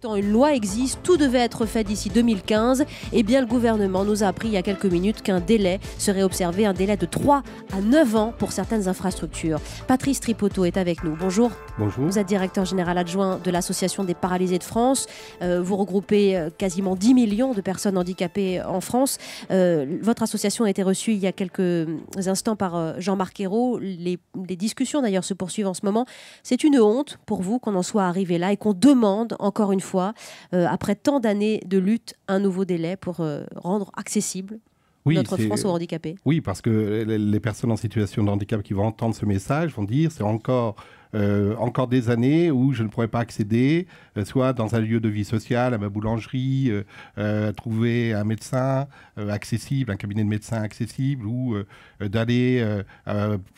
Tant une loi existe, tout devait être fait d'ici 2015. et eh bien, le gouvernement nous a appris il y a quelques minutes qu'un délai serait observé, un délai de 3 à 9 ans pour certaines infrastructures. Patrice Tripoteau est avec nous. Bonjour. Bonjour. Vous êtes directeur général adjoint de l'Association des paralysés de France. Euh, vous regroupez euh, quasiment 10 millions de personnes handicapées euh, en France. votre association a été reçue il y a quelques instants par Jean-Marc Ayrault. les discussions, d'ailleurs, se poursuivent en ce moment. C'est une honte pour vous qu'on en soit arrivé là et qu'on demande encore une fois fois, euh, après tant d'années de lutte, un nouveau délai pour euh, rendre accessible notre France aux euh, handicapés. Oui, parce que les personnes en situation de handicap qui vont entendre ce message vont dire c'est encore euh, encore des années où je ne pourrais pas accéder, euh, soit dans un lieu de vie sociale, à ma boulangerie, euh, trouver un médecin accessible, un cabinet de médecin accessible, ou d'aller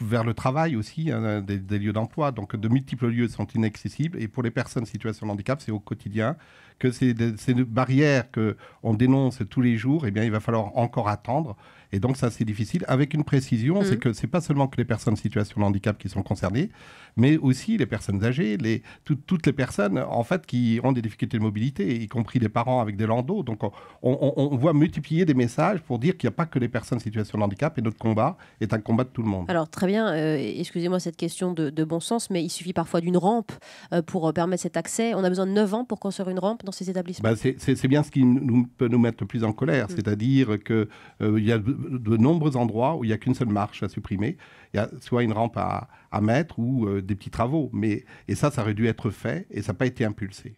vers le travail aussi, hein, des, lieux d'emploi. Donc de multiples lieux sont inaccessibles. Et pour les personnes en situation de handicap, c'est au quotidien que ces, ces barrières qu'on dénonce tous les jours, eh bien, il va falloir encore attendre. Et donc ça, c'est difficile. Avec une précision, c'est mmh. que c'est pas seulement que les personnes en situation de handicap qui sont concernées, mais aussi les personnes âgées, les, toutes les personnes en fait qui ont des difficultés de mobilité, y compris des parents avec des landaux. Donc on, voit multiplier des messages pour dire qu'il n'y a pas que les personnes en situation de handicap et notre combat est un combat de tout le monde. Alors très bien, euh, excusez-moi cette question de, bon sens, mais il suffit parfois d'une rampe euh, pour euh, permettre cet accès. On a besoin de 9 ans pour construire une rampe dans ces établissements. Ben, c'est bien ce qui nous, peut nous mettre le plus en colère, mm. c'est-à-dire qu'il il y a de, nombreux endroits où il n'y a qu'une seule marche à supprimer. Il y a soit une rampe à, à mettre ou des petites travaux. Mais, et ça, ça aurait dû être fait et ça n'a pas été impulsé.